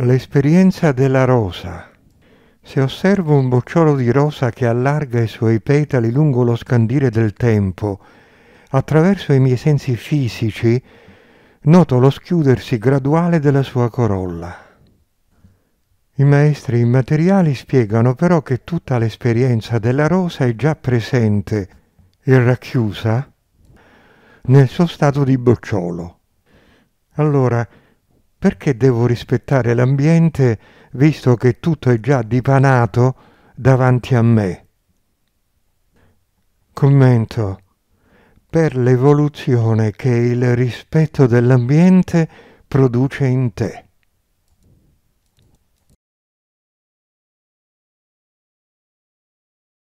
L'esperienza della rosa. Se osservo un bocciolo di rosa che allarga i suoi petali lungo lo scandire del tempo, attraverso i miei sensi fisici, noto lo schiudersi graduale della sua corolla. I maestri immateriali spiegano però che tutta l'esperienza della rosa è già presente e racchiusa nel suo stato di bocciolo. Allora, perché devo rispettare l'ambiente visto che tutto è già dipanato davanti a me? Commento. Per l'evoluzione che il rispetto dell'ambiente produce in te.